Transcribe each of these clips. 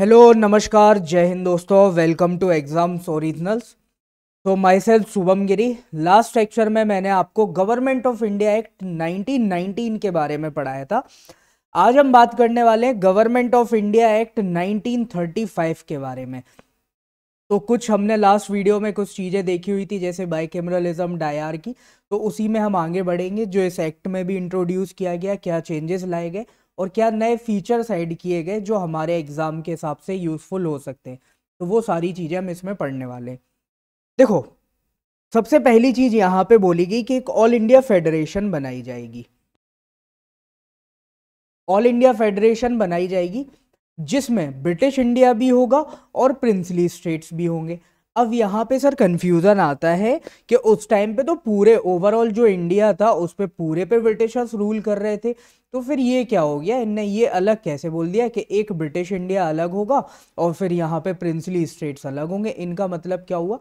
hello नमस्कार जय हिंद दोस्तों वेलकम टू एग्जाम्स ओरिजिनल्स तो myself Shubham Giri last lecture में मैंने आपको गवर्नमेंट ऑफ इंडिया एक्ट 1919 के बारे में पढ़ाया था आज हम बात करने वाले हैं गवर्नमेंट ऑफ इंडिया एक्ट 1935 के बारे में तो कुछ हमने लास्ट वीडियो में कुछ चीज़ें देखी हुई थी जैसे बाइकेमरलिज्म डायर की तो उसी में हम आगे बढ़ेंगे जो इस एक्ट में भी इंट्रोड्यूस किया गया क्या चेंजेस लाए गए और क्या नए फीचर्स ऐड किए गए जो हमारे एग्ज़ाम के हिसाब से यूज़फुल हो सकते हैं तो वो सारी चीज़ें हम इसमें पढ़ने वाले हैं देखो सबसे पहली चीज़ यहाँ पे बोली गई कि एक ऑल इंडिया फेडरेशन बनाई जाएगी ऑल इंडिया फेडरेशन बनाई जाएगी जिसमें ब्रिटिश इंडिया भी होगा और प्रिंसली स्टेट्स भी होंगे अब यहाँ पे सर कन्फ्यूज़न आता है कि उस टाइम पे तो पूरे ओवरऑल जो इंडिया था उस पर पूरे पे ब्रिटिशर्स रूल कर रहे थे तो फिर ये क्या हो गया इनने ये अलग कैसे बोल दिया कि एक ब्रिटिश इंडिया अलग होगा और फिर यहाँ पे प्रिंसली स्टेट्स अलग होंगे इनका मतलब क्या हुआ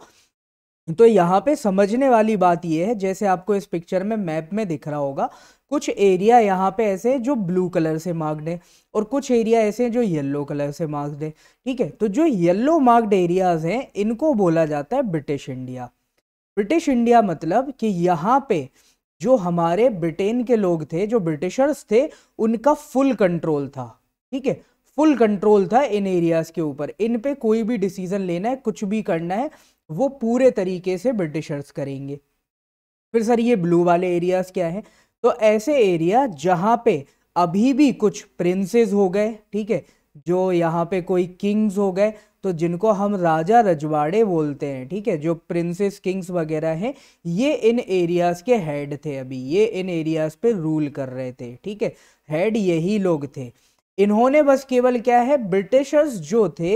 तो यहाँ पे समझने वाली बात यह है जैसे आपको इस पिक्चर में मैप में दिख रहा होगा कुछ एरिया यहाँ पे ऐसे हैं जो ब्लू कलर से मार्क्ड है और कुछ एरिया ऐसे हैं जो येल्लो कलर से मार्क्ड है ठीक है तो जो येल्लो मार्क्ड एरियाज हैं इनको बोला जाता है ब्रिटिश इंडिया ब्रिटिश इंडिया मतलब कि यहाँ पे जो हमारे ब्रिटेन के लोग थे जो ब्रिटिशर्स थे उनका फुल कंट्रोल था ठीक है फुल कंट्रोल था इन एरियाज के ऊपर इन पे कोई भी डिसीजन लेना है कुछ भी करना है वो पूरे तरीके से ब्रिटिशर्स करेंगे फिर सर ये ब्लू वाले एरियाज क्या है तो ऐसे एरिया जहाँ पे अभी भी कुछ प्रिंसेस हो गए ठीक है जो यहाँ पे कोई किंग्स हो गए तो जिनको हम राजा रजवाड़े बोलते हैं ठीक है जो प्रिंसेस किंग्स वगैरह हैं ये इन एरियाज के हेड थे अभी ये इन एरियाज पे रूल कर रहे थे ठीक है हेड यही लोग थे इन्होंने बस केवल क्या है ब्रिटिशर्स जो थे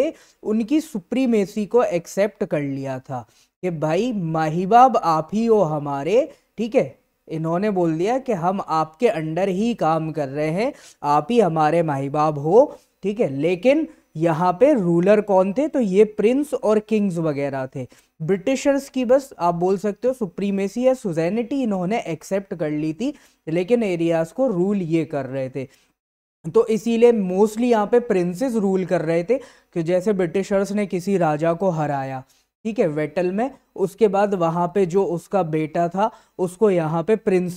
उनकी सुप्रीमेसी को एक्सेप्ट कर लिया था कि भाई माहिबाब आप ही हो हमारे ठीक है इन्होंने बोल दिया कि हम आपके अंडर ही काम कर रहे हैं आप ही हमारे माहिबाब हो ठीक है लेकिन यहाँ पे रूलर कौन थे तो ये प्रिंस और किंग्स वगैरह थे ब्रिटिशर्स की बस आप बोल सकते हो सुप्रीमेसी या सुजैनिटी इन्होंने एक्सेप्ट कर ली थी लेकिन एरियाज को रूल ये कर रहे थे तो इसीलिए मोस्टली यहाँ पे प्रिंसेस रूल कर रहे थे कि जैसे ब्रिटिशर्स ने किसी राजा को हराया ठीक है वेटल में उसके बाद वहाँ पे जो उसका बेटा था उसको यहाँ पे प्रिंस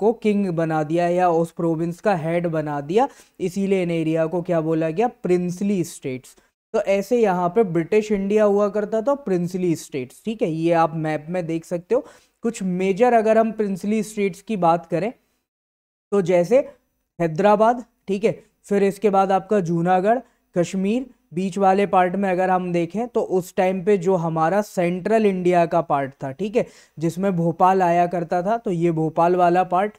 को किंग बना दिया या उस प्रोविंस का हेड बना दिया इसीलिए इन एरिया को क्या बोला गया प्रिंसली स्टेट्स तो ऐसे यहाँ पे ब्रिटिश इंडिया हुआ करता था प्रिंसली स्टेट्स ठीक है ये आप मैप में देख सकते हो कुछ मेजर अगर हम प्रिंसली स्टेट्स की बात करें तो जैसे हैदराबाद ठीक है फिर इसके बाद आपका जूनागढ़ कश्मीर बीच वाले पार्ट में अगर हम देखें तो उस टाइम पे जो हमारा सेंट्रल इंडिया का पार्ट था ठीक है जिसमें भोपाल आया करता था तो ये भोपाल वाला पार्ट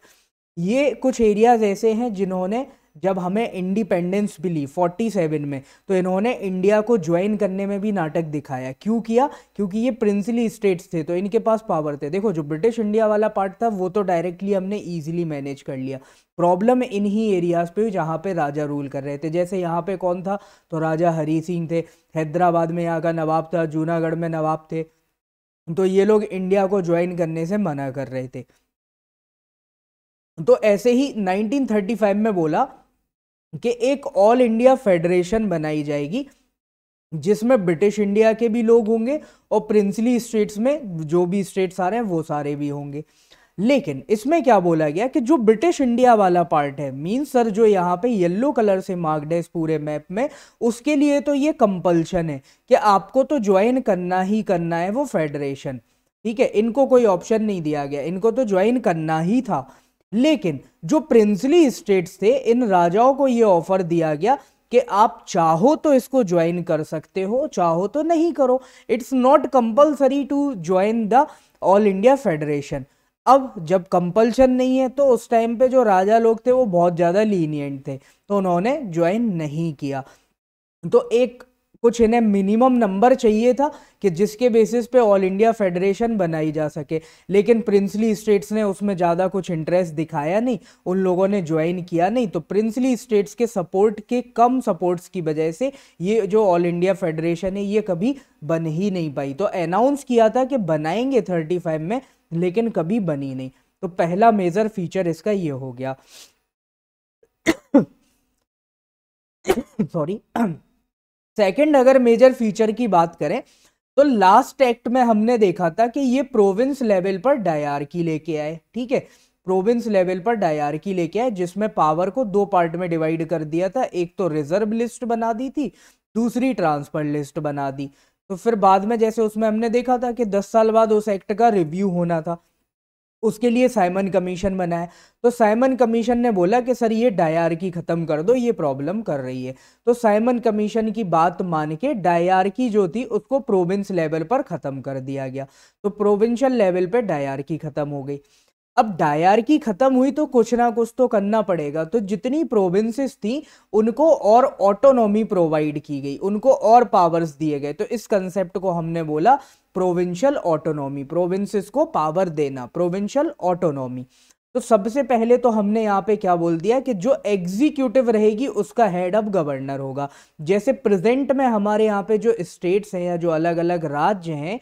ये कुछ एरियाज ऐसे हैं जिन्होंने जब हमें इंडिपेंडेंस भी ली 47 में तो इन्होंने इंडिया को ज्वाइन करने में भी नाटक दिखाया क्यों किया क्योंकि ये प्रिंसली स्टेट्स थे तो इनके पास पावर थे देखो जो ब्रिटिश इंडिया वाला पार्ट था वो तो डायरेक्टली हमने ईजिली मैनेज कर लिया प्रॉब्लम इन्हीं एरियाज़ पे हुई जहाँ पे राजा रूल कर रहे थे जैसे यहाँ पे कौन था तो राजा हरी सिंह थे हैदराबाद में यहाँ का नवाब था जूनागढ़ में नवाब थे तो ये लोग इंडिया को ज्वाइन करने से मना कर रहे थे तो ऐसे ही 1935 में बोला कि एक ऑल इंडिया फेडरेशन बनाई जाएगी जिसमें ब्रिटिश इंडिया के भी लोग होंगे और प्रिंसली स्टेट्स में जो भी स्टेट्स आ रहे हैं वो सारे भी होंगे लेकिन इसमें क्या बोला गया कि जो ब्रिटिश इंडिया वाला पार्ट है मीन सर जो यहाँ पे येलो कलर से मार्क्ड है इस पूरे मैप में उसके लिए तो ये कंपल्शन है कि आपको तो ज्वाइन करना ही करना है वो फेडरेशन ठीक है इनको कोई ऑप्शन नहीं दिया गया इनको तो ज्वाइन करना ही था लेकिन जो प्रिंसली स्टेट्स थे इन राजाओं को ये ऑफर दिया गया कि आप चाहो तो इसको ज्वाइन कर सकते हो चाहो तो नहीं करो it's not compulsory to join the all India federation अब जब कंपल्शन नहीं है तो उस टाइम पे जो राजा लोग थे वो बहुत ज़्यादा लीनियंट थे तो उन्होंने ज्वाइन नहीं किया तो एक कुछ इन्हें मिनिमम नंबर चाहिए था कि जिसके बेसिस पे ऑल इंडिया फेडरेशन बनाई जा सके लेकिन प्रिंसली स्टेट्स ने उसमें ज़्यादा कुछ इंटरेस्ट दिखाया नहीं उन लोगों ने ज्वाइन किया नहीं तो प्रिंसली स्टेट्स के सपोर्ट के कम सपोर्ट्स की वजह से ये जो ऑल इंडिया फेडरेशन है ये कभी बन ही नहीं पाई तो अनाउंस किया था कि बनाएंगे थर्टी में लेकिन कभी बनी नहीं तो पहला मेजर फीचर इसका ये हो गया सॉरी सेकंड अगर मेजर फीचर की बात करें तो लास्ट एक्ट में हमने देखा था कि ये प्रोविंस लेवल पर डायर की लेके आए ठीक है प्रोविंस लेवल पर डायर की लेके आए जिसमें पावर को दो पार्ट में डिवाइड कर दिया था एक तो रिजर्व लिस्ट बना दी थी दूसरी ट्रांसफर लिस्ट बना दी तो फिर बाद में जैसे उसमें हमने देखा था कि दस साल बाद उस एक्ट का रिव्यू होना था उसके लिए साइमन कमीशन बना है तो साइमन कमीशन ने बोला कि सर ये की ख़त्म कर दो ये प्रॉब्लम कर रही है तो साइमन कमीशन की बात मान के की जो थी उसको प्रोविंस लेवल पर ख़त्म कर दिया गया तो प्रोविंशियल लेवल पर की ख़त्म हो गई अब की खत्म हुई तो कुछ ना कुछ तो करना पड़ेगा तो जितनी प्रोविंसेस थी उनको और ऑटोनॉमी प्रोवाइड की गई उनको और पावर्स दिए गए तो इस कंसेप्ट को हमने बोला प्रोविंशियल ऑटोनॉमी प्रोविंसेस को पावर देना प्रोविंशियल ऑटोनॉमी तो सबसे पहले तो हमने यहाँ पे क्या बोल दिया कि जो एग्जीक्यूटिव रहेगी उसका हेड ऑफ गवर्नर होगा जैसे प्रेजेंट में हमारे यहाँ पे जो स्टेट्स हैं या जो अलग अलग राज्य हैं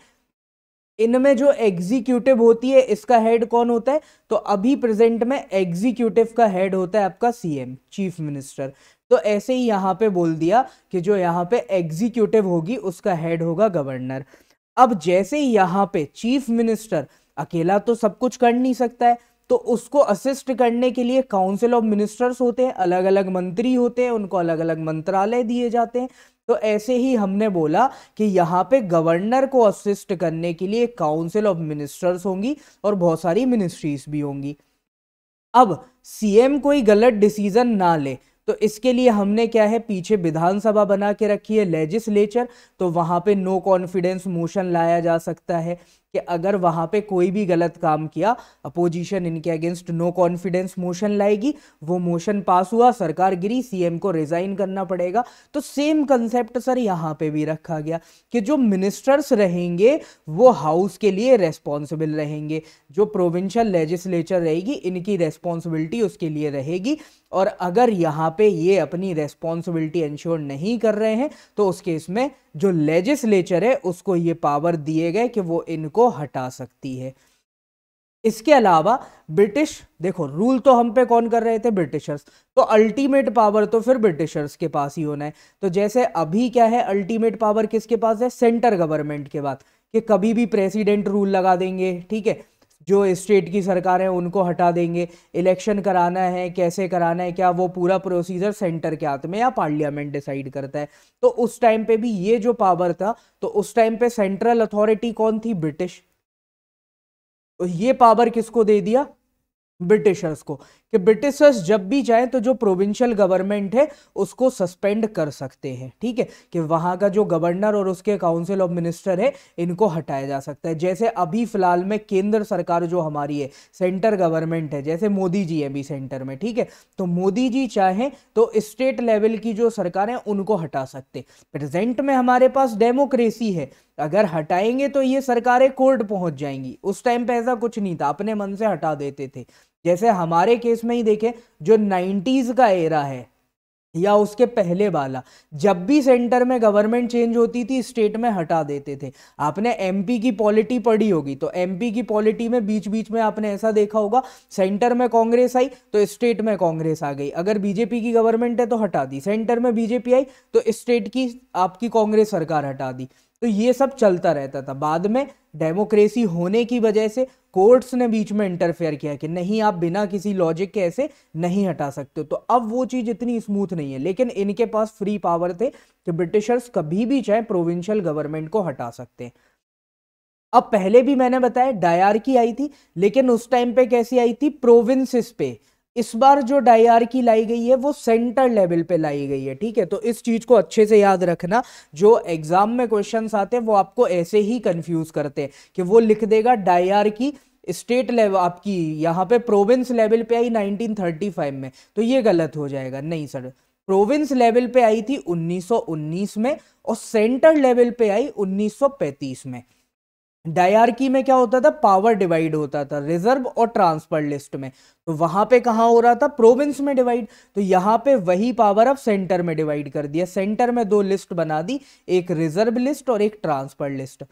इनमें जो एग्जीक्यूटिव होती है इसका हेड कौन होता है तो अभी प्रेजेंट में एग्जीक्यूटिव का हेड होता है आपका सीएम चीफ मिनिस्टर तो ऐसे ही यहाँ पे बोल दिया कि जो यहाँ पे एग्जीक्यूटिव होगी उसका हेड होगा गवर्नर अब जैसे ही यहाँ पे चीफ मिनिस्टर अकेला तो सब कुछ कर नहीं सकता है तो उसको असिस्ट करने के लिए काउंसिल ऑफ मिनिस्टर्स होते हैं अलग अलग मंत्री होते हैं उनको अलग अलग मंत्रालय दिए जाते हैं तो ऐसे ही हमने बोला कि यहाँ पे गवर्नर को असिस्ट करने के लिए काउंसिल ऑफ मिनिस्टर्स होंगी और बहुत सारी मिनिस्ट्रीज भी होंगी अब सीएम कोई गलत डिसीजन ना ले तो इसके लिए हमने क्या है पीछे विधानसभा बना के रखी है लेजिस्लेचर तो वहां पे नो कॉन्फिडेंस मोशन लाया जा सकता है कि अगर वहाँ पे कोई भी गलत काम किया अपोजिशन इनके अगेंस्ट नो कॉन्फिडेंस मोशन लाएगी वो मोशन पास हुआ सरकार गिरी सीएम को रिजाइन करना पड़ेगा तो सेम कंसेप्ट सर यहाँ पे भी रखा गया कि जो मिनिस्टर्स रहेंगे वो हाउस के लिए रेस्पॉन्सिबल रहेंगे जो प्रोविंशियल लेजिस्लेचर रहेगी इनकी रेस्पॉन्सिबिलिटी उसके लिए रहेगी और अगर यहाँ पे ये अपनी रेस्पॉन्सिबिलिटी इंश्योर नहीं कर रहे हैं तो उस केस में जो लेजिस्लेचर है उसको ये पावर दिए गए कि वो इनको हटा सकती है इसके अलावा ब्रिटिश देखो रूल तो हम पे कौन कर रहे थे ब्रिटिशर्स तो अल्टीमेट पावर तो फिर ब्रिटिशर्स के पास ही होना है तो जैसे अभी क्या है अल्टीमेट पावर किसके पास है सेंटर गवर्नमेंट के पास कि कभी भी प्रेसिडेंट रूल लगा देंगे ठीक है जो स्टेट की सरकार है उनको हटा देंगे इलेक्शन कराना है कैसे कराना है क्या वो पूरा प्रोसीजर सेंटर के हाथ में या पार्लियामेंट डिसाइड करता है तो उस टाइम पे भी ये जो पावर था तो उस टाइम पे सेंट्रल अथॉरिटी कौन थी ब्रिटिश तो ये पावर किसको दे दिया ब्रिटिशर्स को कि ब्रिटिशर्स जब भी जाए तो जो प्रोविंशियल गवर्नमेंट है उसको सस्पेंड कर सकते हैं ठीक है कि वहां का जो गवर्नर और उसके काउंसिल ऑफ मिनिस्टर है इनको हटाया जा सकता है जैसे अभी फिलहाल में केंद्र सरकार जो हमारी है सेंटर गवर्नमेंट है जैसे मोदी जी है अभी सेंटर में ठीक है तो मोदी जी चाहें तो स्टेट लेवल की जो सरकार है उनको हटा सकते प्रेजेंट में हमारे पास डेमोक्रेसी है अगर हटाएंगे तो ये सरकारें कोर्ट पहुंच जाएंगी उस टाइम पे ऐसा कुछ नहीं था अपने मन से हटा देते थे जैसे हमारे केस में ही देखें जो नाइन्टीज का एरा है या उसके पहले वाला जब भी सेंटर में गवर्नमेंट चेंज होती थी स्टेट में हटा देते थे आपने एमपी की पॉलिटी पढ़ी होगी तो एमपी की पॉलिटी में बीच बीच में आपने ऐसा देखा होगा सेंटर में कांग्रेस आई तो स्टेट में कांग्रेस आ गई अगर बीजेपी की गवर्नमेंट है तो हटा दी सेंटर में बीजेपी आई तो स्टेट की आपकी कांग्रेस सरकार हटा दी तो ये सब चलता रहता था बाद में डेमोक्रेसी होने की वजह से कोर्ट्स ने बीच में इंटरफेयर किया कि नहीं आप बिना किसी लॉजिक के ऐसे नहीं हटा सकते तो अब वो चीज़ इतनी स्मूथ नहीं है लेकिन इनके पास फ्री पावर थे कि ब्रिटिशर्स कभी भी चाहे प्रोविंशियल गवर्नमेंट को हटा सकते हैं अब पहले भी मैंने बताया डायर की आई थी लेकिन उस टाइम पे कैसी आई थी प्रोविंसेस पे इस बार जो डायआरकी लाई गई है वो सेंटर लेवल पे लाई गई है ठीक है तो इस चीज को अच्छे से याद रखना जो एग्जाम में क्वेश्चन आते हैं वो आपको ऐसे ही कंफ्यूज करते हैं कि वो लिख देगा डायआरकी स्टेट लेवल आपकी यहाँ पे प्रोविंस लेवल पे आई 1935 में तो ये गलत हो जाएगा नहीं सर प्रोविंस लेवल पे आई थी 1919 में और सेंटर लेवल पे आई 1935 में डायरकी में क्या होता था पावर डिवाइड होता था रिजर्व और ट्रांसफर लिस्ट में तो वहां पे कहा हो रहा था प्रोविंस में डिवाइड तो यहाँ पे वही पावर अब सेंटर में डिवाइड कर दिया सेंटर में दो लिस्ट बना दी एक रिजर्व लिस्ट और एक ट्रांसफर लिस्ट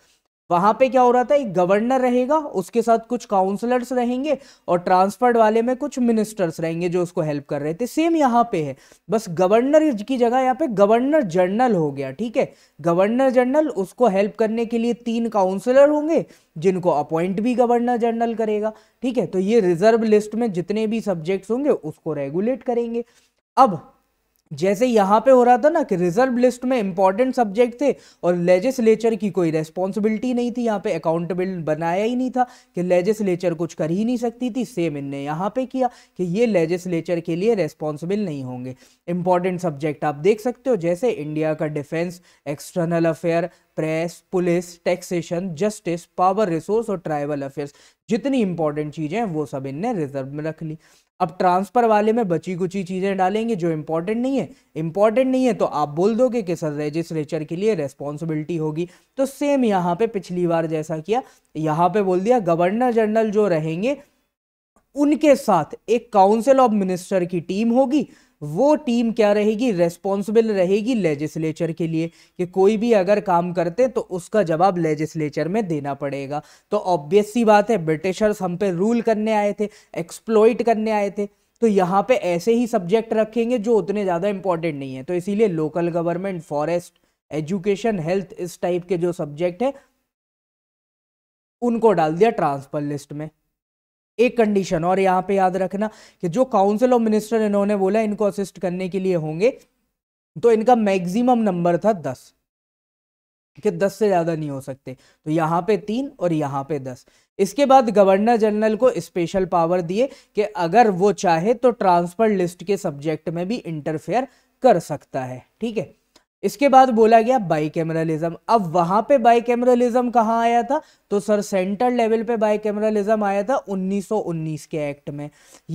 वहां पे क्या हो रहा था एक गवर्नर रहेगा उसके साथ कुछ काउंसलर्स रहेंगे और ट्रांसफर्ड वाले में कुछ मिनिस्टर्स रहेंगे जो उसको हेल्प कर रहे थे सेम यहाँ पे है बस गवर्नर की जगह यहाँ पे गवर्नर जनरल हो गया ठीक है गवर्नर जनरल उसको हेल्प करने के लिए तीन काउंसलर होंगे जिनको अपॉइंट भी गवर्नर जनरल करेगा ठीक है तो ये रिजर्व लिस्ट में जितने भी सब्जेक्ट्स होंगे उसको रेगुलेट करेंगे अब जैसे यहाँ पे हो रहा था ना कि रिजर्व लिस्ट में इंपॉर्टेंट सब्जेक्ट थे और लेजिस्लेचर की कोई रेस्पॉन्सिबिलिटी नहीं थी यहाँ पे अकाउंटेबल बनाया ही नहीं था कि लेजिस्लेचर कुछ कर ही नहीं सकती थी सेम इनने यहाँ पे किया कि ये लेजिस्लेचर के लिए रेस्पॉन्सिबल नहीं होंगे इंपॉर्टेंट सब्जेक्ट आप देख सकते हो जैसे इंडिया का defence external affair press police taxation justice power resource और ट्राइबल अफेयर्स जितनी इंपॉर्टेंट चीज़ें हैं वो सब इनने रिजर्व में रख ली अब ट्रांसफर वाले में बची कुची चीज़ें डालेंगे जो इंपॉर्टेंट नहीं है इंपॉर्टेंट नहीं है तो आप बोल दोगे कि सर रजिस्ट्रेचर के लिए रेस्पॉन्सिबिलिटी होगी तो सेम यहाँ पे पिछली बार जैसा किया यहाँ पे बोल दिया गवर्नर जनरल जो रहेंगे उनके साथ एक काउंसिल ऑफ मिनिस्टर की टीम होगी वो टीम क्या रहेगी रेस्पॉन्सिबल रहेगी लेजिस्लेचर के लिए कि कोई भी अगर काम करते तो उसका जवाब लेजिस्लेचर में देना पड़ेगा तो ऑब्वियस सी बात है ब्रिटिशर्स हम पे रूल करने आए थे एक्सप्लोइट करने आए थे तो यहाँ पे ऐसे ही सब्जेक्ट रखेंगे जो उतने ज़्यादा इंपॉर्टेंट नहीं है तो इसीलिए local government forest education health इस टाइप के जो सब्जेक्ट है उनको डाल दिया ट्रांसफर लिस्ट में एक कंडीशन और यहाँ पे याद रखना कि जो काउंसिल ऑफ मिनिस्टर इन्होंने बोला इनको असिस्ट करने के लिए होंगे तो इनका मैक्सिमम नंबर था दस कि दस से ज़्यादा नहीं हो सकते तो यहाँ पे तीन और यहाँ पे दस इसके बाद गवर्नर जनरल को स्पेशल पावर दिए कि अगर वो चाहे तो ट्रांसफर लिस्ट के सब्जेक्ट में भी इंटरफेयर कर सकता है ठीक है इसके बाद बोला गया बाई कैमरलिज्म अब वहां पे बाई कैमरलिज्म कहाँ आया था तो सर सेंट्रल लेवल पे बाई कैमरलिज्म आया था 1919 के एक्ट में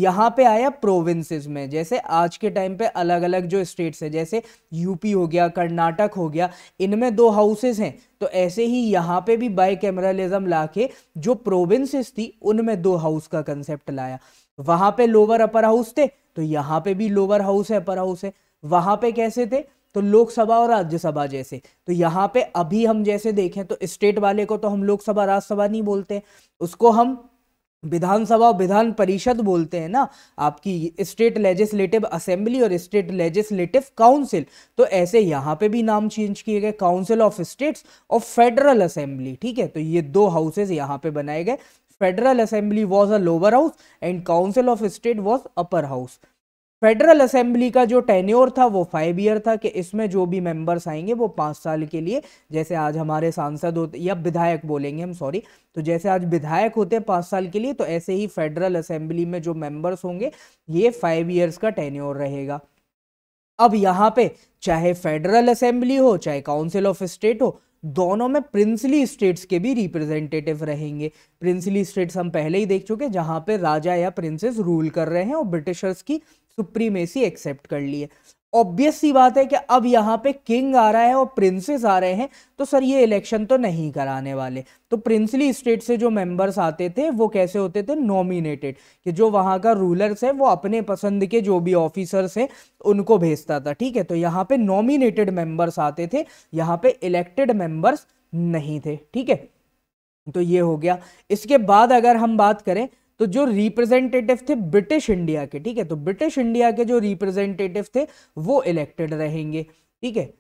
यहाँ पे आया प्रोविंसेस में जैसे आज के टाइम पे अलग अलग जो स्टेट्स हैं जैसे यूपी हो गया कर्नाटक हो गया इनमें दो हाउसेस हैं तो ऐसे ही यहाँ पे भी बाई कैमरलिज्म ला जो प्रोविंसेस थी उनमें दो हाउस का कंसेप्ट लाया वहाँ पे लोअर अपर हाउस थे तो यहाँ पे भी लोअर हाउस है अपर हाउस है वहां पे कैसे थे तो लोकसभा और राज्यसभा जैसे तो यहाँ पे अभी हम जैसे देखें तो स्टेट वाले को तो हम लोकसभा राज्यसभा नहीं बोलते उसको हम विधानसभा और विधान परिषद बोलते हैं ना आपकी स्टेट लेजिस्लेटिव असेंबली और स्टेट लेजिस्लेटिव काउंसिल तो ऐसे यहाँ पे भी नाम चेंज किए गए काउंसिल ऑफ स्टेट्स और फेडरल असेंबली ठीक है तो ये दो हाउसेज यहाँ पे बनाए गए federal assembly was a lower house and council of state was upper house federal assembly का जो टेन्योर था वो फाइव ईयर था कि इसमें जो भी मेंबर्स आएंगे वो पाँच साल के लिए जैसे आज हमारे सांसद होते या विधायक बोलेंगे हम सॉरी तो जैसे आज विधायक होते हैं पाँच साल के लिए तो ऐसे ही फेडरल असेंबली में जो मेंबर्स होंगे ये फाइव ईयर्स का टेन्योर रहेगा अब यहाँ पे चाहे फेडरल असेंबली हो चाहे काउंसिल ऑफ स्टेट हो दोनों में प्रिंसली स्टेट्स के भी रिप्रेजेंटेटिव रहेंगे प्रिंसली स्टेट्स हम पहले ही देख चुके जहाँ पे राजा या प्रिंसेस रूल कर रहे हैं और ब्रिटिशर्स की सुप्रीमेसी एक्सेप्ट कर ली है ऑब्वियस सी बात है कि अब यहाँ पे किंग आ रहा है और प्रिंसेस आ रहे हैं तो सर ये इलेक्शन तो नहीं कराने वाले तो प्रिंसली स्टेट से जो मेंबर्स आते थे वो कैसे होते थे नॉमिनेटेड कि जो वहाँ का रूलर्स है वो अपने पसंद के जो भी ऑफिसर्स हैं उनको भेजता था ठीक है तो यहाँ पे नॉमिनेटेड मेंबर्स आते थे यहाँ पे इलेक्टेड मेंबर्स नहीं थे ठीक है तो ये हो गया इसके बाद अगर हम बात करें तो जो रिप्रेजेंटेटिव थे ब्रिटिश इंडिया के ठीक है तो ब्रिटिश इंडिया के जो रिप्रेजेंटेटिव थे वो इलेक्टेड रहेंगे ठीक है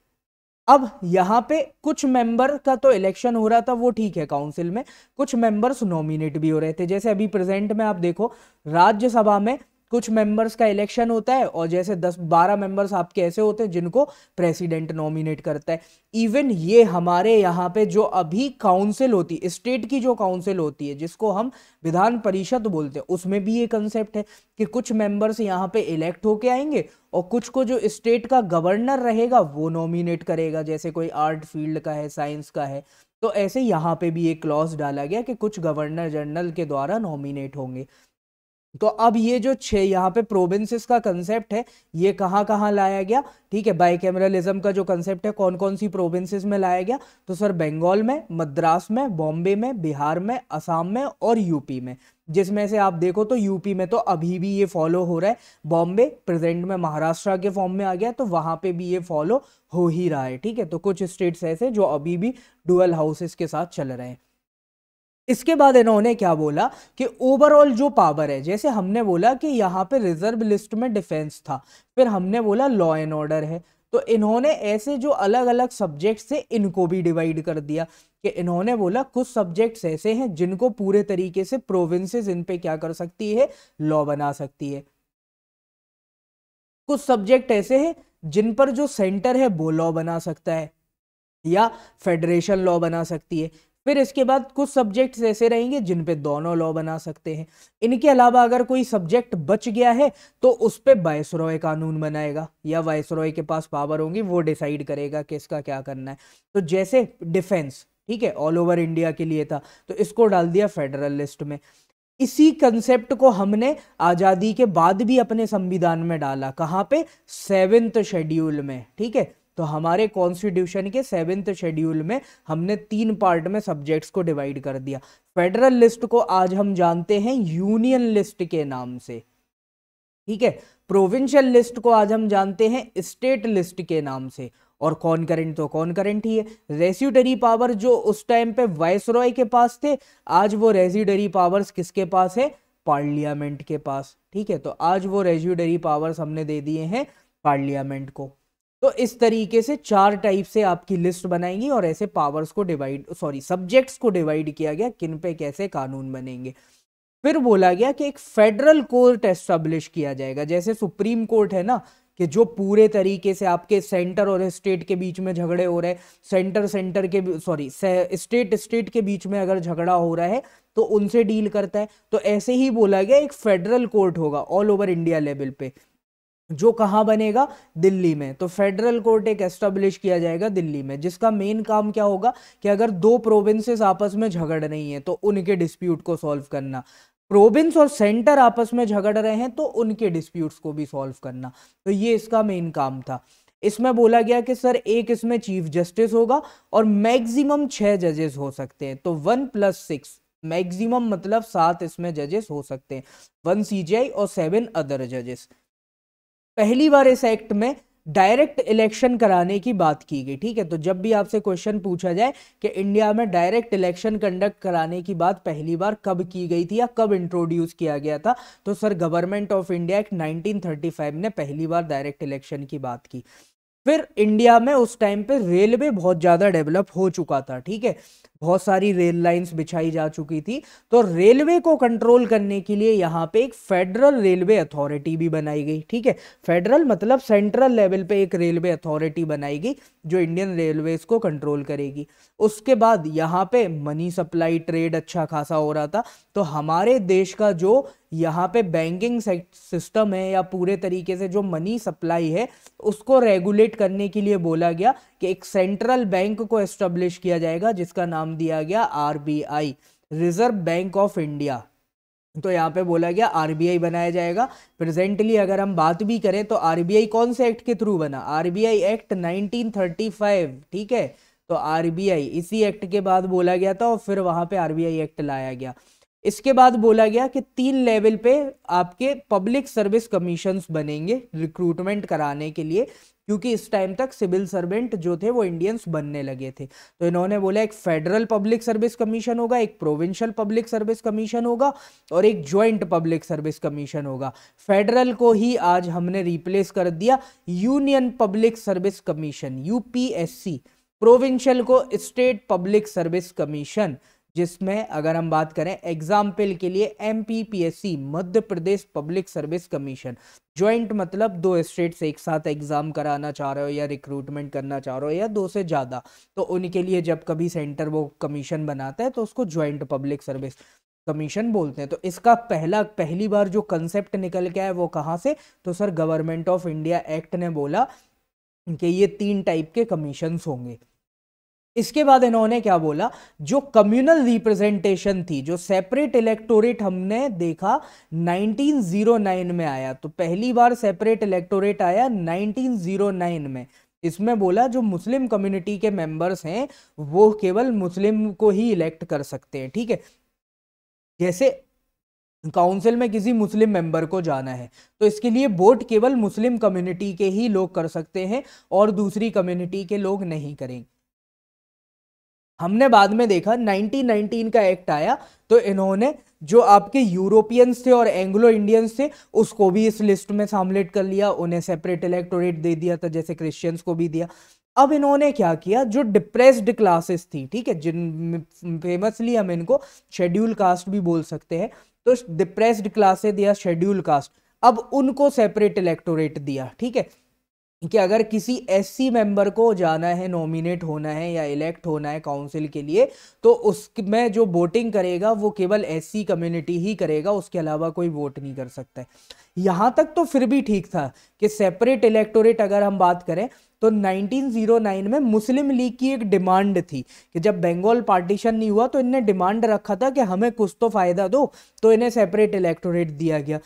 अब यहाँ पे कुछ मेंबर का तो इलेक्शन हो रहा था वो ठीक है काउंसिल में कुछ मेंबर्स नॉमिनेट भी हो रहे थे जैसे अभी प्रेजेंट में आप देखो राज्यसभा में कुछ मेंबर्स का इलेक्शन होता है और जैसे दस बारह मेंबर्स आपके ऐसे होते हैं जिनको प्रेसिडेंट नॉमिनेट करता है इवन ये हमारे यहाँ पे जो अभी काउंसिल होती है स्टेट की जो काउंसिल होती है जिसको हम विधान परिषद बोलते हैं उसमें भी ये कंसेप्ट है कि कुछ मेंबर्स यहाँ पे इलेक्ट होके आएंगे और कुछ को जो स्टेट का गवर्नर रहेगा वो नॉमिनेट करेगा जैसे कोई आर्ट फील्ड का है साइंस का है तो ऐसे यहाँ पे भी एक क्लॉज डाला गया कि कुछ गवर्नर जनरल के द्वारा नॉमिनेट होंगे तो अब ये जो छः यहाँ पे प्रोविंसेस का कंसेप्ट है ये कहाँ कहाँ लाया गया ठीक है बाई कैमरलिज्म का जो कंसेप्ट है कौन कौन सी प्रोविंसेस में लाया गया तो सर बंगाल में मद्रास में बॉम्बे में बिहार में असम में और यूपी में जिसमें से आप देखो तो यूपी में तो अभी भी ये फॉलो हो रहा है बॉम्बे प्रेजेंट में महाराष्ट्र के फॉर्म में आ गया तो वहाँ पे भी ये फॉलो हो ही रहा है ठीक है तो कुछ स्टेट्स ऐसे जो अभी भी डुअल हाउसेस के साथ चल रहे हैं इसके बाद इन्होंने क्या बोला कि ओवरऑल जो पावर है जैसे हमने बोला कि यहाँ पे रिजर्व लिस्ट में डिफेंस था फिर हमने बोला लॉ एंड ऑर्डर है तो इन्होंने ऐसे जो अलग अलग सब्जेक्ट से इनको भी डिवाइड कर दिया कि इन्होंने बोला कुछ सब्जेक्ट्स ऐसे हैं जिनको पूरे तरीके से प्रोविंसेस इन पे क्या कर सकती है लॉ बना सकती है कुछ सब्जेक्ट ऐसे हैं जिन पर जो सेंटर है वो लॉ बना सकता है या फेडरेशन लॉ बना सकती है फिर इसके बाद कुछ सब्जेक्ट्स ऐसे रहेंगे जिन पे दोनों लॉ बना सकते हैं इनके अलावा अगर कोई सब्जेक्ट बच गया है तो उस पर वायसरॉय कानून बनाएगा या वायसरॉय के पास पावर होंगी वो डिसाइड करेगा कि इसका क्या करना है तो जैसे डिफेंस ठीक है ऑल ओवर इंडिया के लिए था तो इसको डाल दिया फेडरल लिस्ट में इसी कंसेप्ट को हमने आज़ादी के बाद भी अपने संविधान में डाला कहाँ पे सेवेंथ शेड्यूल में ठीक है तो हमारे कॉन्स्टिट्यूशन के सेवेंथ शेड्यूल में हमने तीन पार्ट में सब्जेक्ट्स को डिवाइड कर दिया फेडरल लिस्ट को आज हम जानते हैं यूनियन लिस्ट के नाम से ठीक है प्रोविंशियल लिस्ट को आज हम जानते हैं स्टेट लिस्ट के नाम से और कौन करेंट तो कौन करेंट ही है रेसिडरी पावर जो उस टाइम पे वाइस के पास थे आज वो रेसिडरी पावर्स किसके पास है पार्लियामेंट के पास ठीक है तो आज वो रेजिडरी पावर्स हमने दे दिए हैं पार्लियामेंट को तो इस तरीके से चार टाइप से आपकी लिस्ट बनाएंगी और ऐसे पावर्स को डिवाइड सॉरी सब्जेक्ट्स को डिवाइड किया गया किन पे कैसे कानून बनेंगे फिर बोला गया कि एक फेडरल कोर्ट एस्टेब्लिश किया जाएगा जैसे सुप्रीम कोर्ट है ना कि जो पूरे तरीके से आपके सेंटर और स्टेट के बीच में झगड़े हो रहे हैं सेंटर सेंटर के सॉरी स्टेट स्टेट के बीच में अगर झगड़ा हो रहा है तो उनसे डील करता है तो ऐसे ही बोला गया एक फेडरल कोर्ट होगा ऑल ओवर इंडिया लेवल पे जो कहाँ बनेगा दिल्ली में तो फेडरल कोर्ट एक एस्टेब्लिश किया जाएगा दिल्ली में जिसका मेन काम क्या होगा कि अगर दो प्रोविंसेस आपस में झगड़ रही हैं तो उनके डिस्प्यूट को सॉल्व करना प्रोविंस और सेंटर आपस में झगड़ रहे हैं तो उनके डिस्प्यूट्स को भी सॉल्व करना तो ये इसका मेन काम था इसमें बोला गया कि सर एक इसमें चीफ जस्टिस होगा और मैक्सिमम छह जजेस हो सकते हैं तो वन प्लस सिक्स मैक्सिमम मतलब सात इसमें जजेस हो सकते हैं वन सीजीआई और सेवन अदर जजेस पहली बार इस एक्ट में डायरेक्ट इलेक्शन कराने की बात की गई ठीक है तो जब भी आपसे क्वेश्चन पूछा जाए कि इंडिया में डायरेक्ट इलेक्शन कंडक्ट कराने की बात पहली बार कब की गई थी या कब इंट्रोड्यूस किया गया था तो sir government of India act 1935 ने पहली बार डायरेक्ट इलेक्शन की बात की फिर इंडिया में उस टाइम पे रेलवे बहुत ज़्यादा डेवलप हो चुका था ठीक है बहुत सारी रेल लाइंस बिछाई जा चुकी थी तो रेलवे को कंट्रोल करने के लिए यहाँ पे एक फेडरल रेलवे अथॉरिटी भी बनाई गई ठीक है फेडरल मतलब सेंट्रल लेवल पे एक रेलवे अथॉरिटी बनाई गई जो इंडियन रेलवेज को कंट्रोल करेगी उसके बाद यहाँ पे मनी सप्लाई ट्रेड अच्छा खासा हो रहा था तो हमारे देश का जो यहाँ पे बैंकिंग सिस्टम है या पूरे तरीके से जो मनी सप्लाई है उसको रेगुलेट करने के लिए बोला गया कि एक सेंट्रल बैंक को एस्टेब्लिश किया जाएगा जिसका नाम दिया गया R reserve bank of India तो यहाँ पे बोला गया आर बनाया जाएगा प्रेजेंटली अगर हम बात भी करें तो आर कौन से एक्ट के थ्रू बना आर एक्ट 1935 ठीक है तो आर इसी एक्ट के बाद बोला गया था और फिर वहां पे आर एक्ट लाया गया इसके बाद बोला गया कि तीन लेवल पे आपके पब्लिक सर्विस कमीशन बनेंगे रिक्रूटमेंट कराने के लिए क्योंकि इस टाइम तक सिविल सर्वेंट जो थे वो इंडियंस बनने लगे थे तो इन्होंने बोला एक फेडरल पब्लिक सर्विस कमीशन होगा एक प्रोविंशियल पब्लिक सर्विस कमीशन होगा और एक ज्वाइंट पब्लिक सर्विस कमीशन होगा फेडरल को ही आज हमने रिप्लेस कर दिया union public service commission UPSC provincial को स्टेट पब्लिक सर्विस कमीशन जिसमें अगर हम बात करें एग्जाम्पल के लिए M Madhya Pradesh public service commission joint मतलब दो स्टेट से एक साथ एग्जाम कराना चाह रहे हो या रिक्रूटमेंट करना चाह रहे हो या दो से ज़्यादा तो उनके लिए जब कभी सेंटर वो कमीशन बनाता है तो उसको ज्वाइंट पब्लिक सर्विस कमीशन बोलते हैं तो इसका पहला पहली बार जो कंसेप्ट निकल के आया वो कहाँ से तो sir government of India act ने बोला कि ये तीन टाइप के कमीशन होंगे इसके बाद इन्होंने क्या बोला जो कम्युनल रिप्रेजेंटेशन थी जो सेपरेट इलेक्टोरेट हमने देखा 1909 में आया तो पहली बार सेपरेट इलेक्टोरेट आया 1909 में इसमें बोला जो मुस्लिम कम्युनिटी के मेंबर्स हैं वो केवल मुस्लिम को ही इलेक्ट कर सकते हैं ठीक है जैसे काउंसिल में किसी मुस्लिम मेंबर को जाना है तो इसके लिए वोट केवल मुस्लिम कम्युनिटी के ही लोग कर सकते हैं और दूसरी कम्युनिटी के लोग नहीं करेंगे हमने बाद में देखा 1919 का एक्ट आया तो इन्होंने जो आपके यूरोपियंस थे और एंग्लो इंडियंस थे उसको भी इस लिस्ट में शामिलेट कर लिया उन्हें सेपरेट इलेक्टोरेट दे दिया था जैसे क्रिश्चियंस को भी दिया अब इन्होंने क्या किया जो डिप्रेस्ड क्लासेस थी ठीक है जिन फेमसली हम इनको शेड्यूल कास्ट भी बोल सकते हैं तो डिप्रेस्ड क्लासेस दिया शेड्यूल कास्ट अब उनको सेपरेट इलेक्टोरेट दिया ठीक है कि अगर किसी एस मेंबर को जाना है नॉमिनेट होना है या इलेक्ट होना है काउंसिल के लिए तो उसमें जो वोटिंग करेगा वो केवल एस कम्युनिटी ही करेगा उसके अलावा कोई वोट नहीं कर सकता है यहाँ तक तो फिर भी ठीक था कि सेपरेट इलेक्टोरेट अगर हम बात करें तो 1909 में मुस्लिम लीग की एक डिमांड थी कि जब बंगाल पार्टीशन नहीं हुआ तो इनने डिमांड रखा था कि हमें कुछ तो फ़ायदा दो तो इन्हें सेपरेट इलेक्टोरेट दिया गया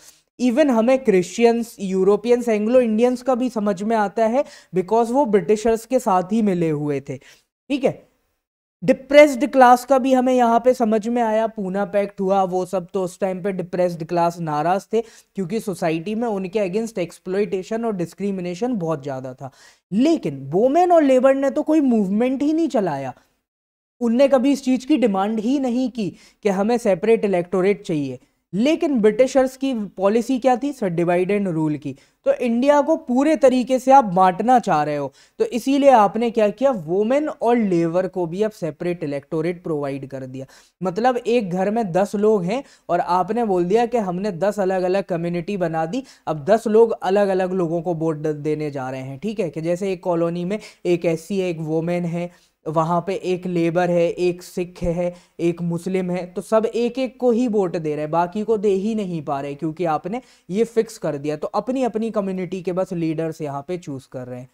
इवन हमें क्रिश्चियंस यूरोपियंस एंग्लो इंडियंस का भी समझ में आता है बिकॉज वो ब्रिटिशर्स के साथ ही मिले हुए थे ठीक है डिप्रेस्ड क्लास का भी हमें यहाँ पे समझ में आया पूना पैक्ट हुआ वो सब तो उस टाइम पे डिप्रेस्ड क्लास नाराज थे क्योंकि सोसाइटी में उनके अगेंस्ट एक्सप्लोइटेशन और डिस्क्रिमिनेशन बहुत ज़्यादा था लेकिन वोमेन और लेबर ने तो कोई मूवमेंट ही नहीं चलाया उनने कभी इस चीज़ की डिमांड ही नहीं की कि हमें सेपरेट इलेक्टोरेट चाहिए लेकिन ब्रिटिशर्स की पॉलिसी क्या थी सर डिवाइड एंड रूल की तो इंडिया को पूरे तरीके से आप बांटना चाह रहे हो तो इसीलिए आपने क्या किया वोमेन और लेबर को भी आप सेपरेट इलेक्टोरेट प्रोवाइड कर दिया मतलब एक घर में दस लोग हैं और आपने बोल दिया कि हमने दस अलग अलग कम्युनिटी बना दी अब दस लोग अलग अलग लोगों को वोट देने जा रहे हैं ठीक है कि जैसे एक कॉलोनी में एक एस है एक वोमेन है वहाँ पे एक लेबर है एक सिख है एक मुस्लिम है तो सब एक एक को ही वोट दे रहे हैं बाकी को दे ही नहीं पा रहे क्योंकि आपने ये फिक्स कर दिया तो अपनी अपनी कम्युनिटी के बस लीडर्स यहाँ पे चूज कर रहे हैं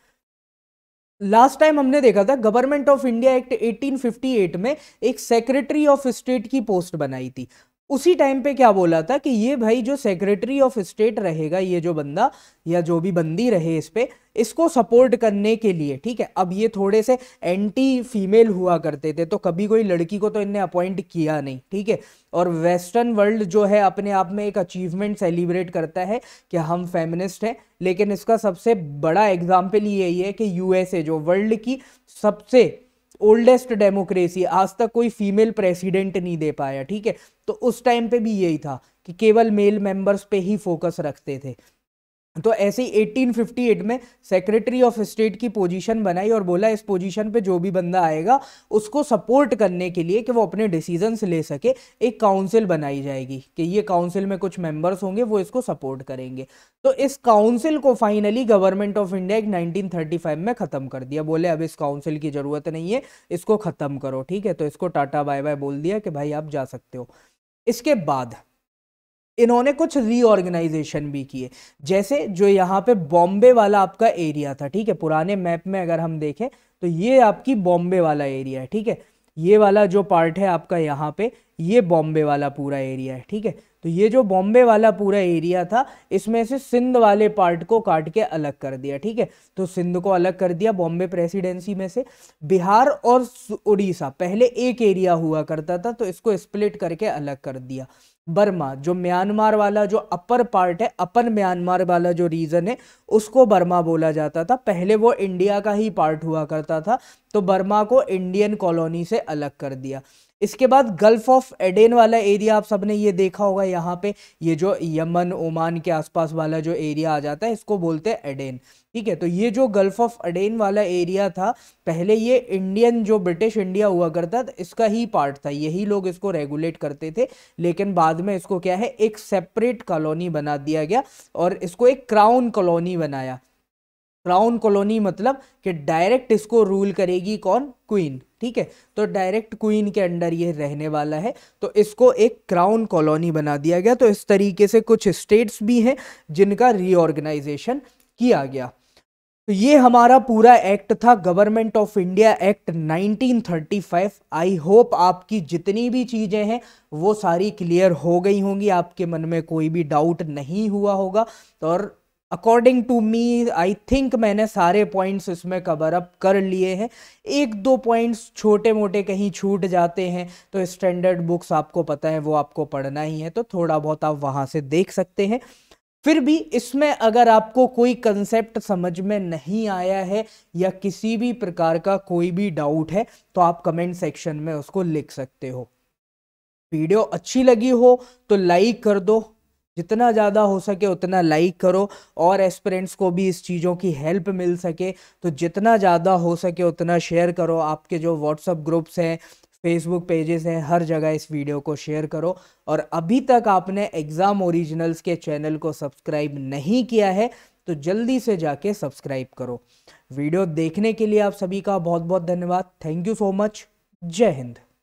लास्ट टाइम हमने देखा था गवर्नमेंट ऑफ इंडिया एक्ट 1858 में एक सेक्रेटरी ऑफ स्टेट की पोस्ट बनाई थी उसी टाइम पे क्या बोला था कि ये भाई जो सेक्रेटरी ऑफ स्टेट रहेगा ये जो बंदा या जो भी बंदी रहे इस पे इसको सपोर्ट करने के लिए ठीक है अब ये थोड़े से एंटी फीमेल हुआ करते थे तो कभी कोई लड़की को तो इनने अपॉइंट किया नहीं ठीक है और वेस्टर्न वर्ल्ड जो है अपने आप में एक अचीवमेंट सेलिब्रेट करता है कि हम फेमिनिस्ट हैं लेकिन इसका सबसे बड़ा एग्जाम्पल यही है कि यूएसए जो वर्ल्ड की सबसे ओल्डेस्ट डेमोक्रेसी आज तक कोई फीमेल प्रेसिडेंट नहीं दे पाया ठीक है तो उस टाइम पे भी यही था कि केवल मेल मेंबर्स पे ही फोकस रखते थे तो ऐसे ही 1858 में सेक्रेटरी ऑफ स्टेट की पोजीशन बनाई और बोला इस पोजीशन पे जो भी बंदा आएगा उसको सपोर्ट करने के लिए कि वो अपने डिसीजंस ले सके एक काउंसिल बनाई जाएगी कि ये काउंसिल में कुछ मेंबर्स होंगे वो इसको सपोर्ट करेंगे तो इस काउंसिल को फाइनली गवर्नमेंट ऑफ इंडिया एक नाइनटीन में ख़त्म कर दिया बोले अब इस काउंसिल की ज़रूरत नहीं है इसको ख़त्म करो ठीक है तो इसको टाटा बाय बाय बोल दिया कि भाई आप जा सकते हो इसके बाद इन्होंने कुछ रीऑर्गेनाइजेशन भी किए जैसे जो यहाँ पे बॉम्बे वाला आपका एरिया था ठीक है पुराने मैप में अगर हम देखें तो ये आपकी बॉम्बे वाला एरिया है ठीक है ये वाला जो पार्ट है आपका यहाँ पे ये बॉम्बे वाला पूरा एरिया है ठीक है तो ये जो बॉम्बे वाला पूरा एरिया था इसमें से सिंध वाले पार्ट को काट के अलग कर दिया ठीक है तो सिंध को अलग कर दिया बॉम्बे प्रेसिडेंसी में से बिहार और उड़ीसा पहले एक एरिया हुआ करता था तो इसको स्प्लिट करके अलग कर दिया बर्मा जो म्यांमार वाला जो अपर पार्ट है अपर म्यांमार वाला जो रीजन है उसको बर्मा बोला जाता था पहले वो इंडिया का ही पार्ट हुआ करता था तो बर्मा को इंडियन कॉलोनी से अलग कर दिया इसके बाद गल्फ ऑफ एडेन वाला एरिया आप सबने ये देखा होगा यहाँ पे ये जो यमन ओमान के आसपास वाला जो एरिया आ जाता है इसको बोलते हैं एडेन ठीक है तो ये जो गल्फ ऑफ अडेन वाला एरिया था पहले ये इंडियन जो ब्रिटिश इंडिया हुआ करता था इसका ही पार्ट था यही लोग इसको रेगुलेट करते थे लेकिन बाद में इसको क्या है एक सेपरेट कॉलोनी बना दिया गया और इसको एक क्राउन कॉलोनी बनाया क्राउन कॉलोनी मतलब कि डायरेक्ट इसको रूल करेगी कौन क्वीन ठीक है तो डायरेक्ट क्वीन के अंडर ये रहने वाला है तो इसको एक क्राउन कॉलोनी बना दिया गया तो इस तरीके से कुछ स्टेट्स भी हैं जिनका रीऑर्गेनाइजेशन किया गया तो ये हमारा पूरा एक्ट था government of India act 1935 I hope आपकी जितनी भी चीज़ें हैं वो सारी क्लियर हो गई होंगी आपके मन में कोई भी डाउट नहीं हुआ होगा तो और according to me I think मैंने सारे पॉइंट्स इसमें कवर अप कर लिए हैं एक दो पॉइंट्स छोटे मोटे कहीं छूट जाते हैं तो स्टैंडर्ड बुक्स आपको पता है वो आपको पढ़ना ही है तो थोड़ा बहुत आप वहाँ से देख सकते हैं फिर भी इसमें अगर आपको कोई कंसेप्ट समझ में नहीं आया है या किसी भी प्रकार का कोई भी डाउट है तो आप कमेंट सेक्शन में उसको लिख सकते हो वीडियो अच्छी लगी हो तो लाइक कर दो जितना ज़्यादा हो सके उतना लाइक करो और एस्परेंट्स को भी इस चीज़ों की हेल्प मिल सके तो जितना ज़्यादा हो सके उतना शेयर करो आपके जो व्हाट्सअप ग्रुप्स हैं फेसबुक पेजेस हैं हर जगह इस वीडियो को शेयर करो और अभी तक आपने एग्ज़ाम ओरिजिनल्स के चैनल को सब्सक्राइब नहीं किया है तो जल्दी से जाके सब्सक्राइब करो वीडियो देखने के लिए आप सभी का बहुत बहुत धन्यवाद थैंक यू सो मच जय हिंद